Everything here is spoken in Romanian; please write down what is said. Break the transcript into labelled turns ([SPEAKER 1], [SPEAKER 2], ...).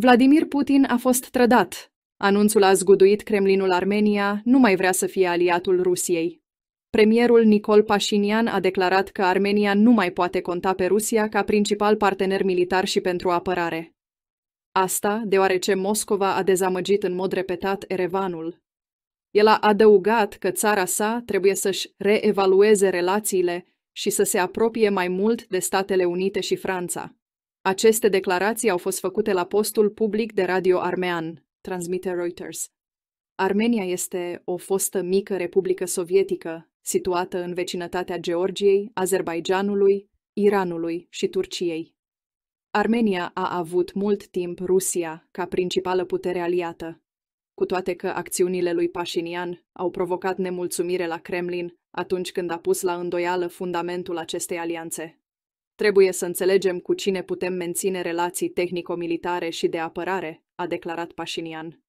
[SPEAKER 1] Vladimir Putin a fost trădat. Anunțul a zguduit Kremlinul Armenia, nu mai vrea să fie aliatul Rusiei. Premierul Nicol Pașinian a declarat că Armenia nu mai poate conta pe Rusia ca principal partener militar și pentru apărare. Asta deoarece Moscova a dezamăgit în mod repetat Erevanul. El a adăugat că țara sa trebuie să-și reevalueze relațiile și să se apropie mai mult de Statele Unite și Franța. Aceste declarații au fost făcute la postul public de radio armean, transmite Reuters. Armenia este o fostă mică republică sovietică, situată în vecinătatea Georgiei, Azerbaijanului, Iranului și Turciei. Armenia a avut mult timp Rusia ca principală putere aliată, cu toate că acțiunile lui Pașinian au provocat nemulțumire la Kremlin atunci când a pus la îndoială fundamentul acestei alianțe. Trebuie să înțelegem cu cine putem menține relații tehnico-militare și de apărare, a declarat Pașinian.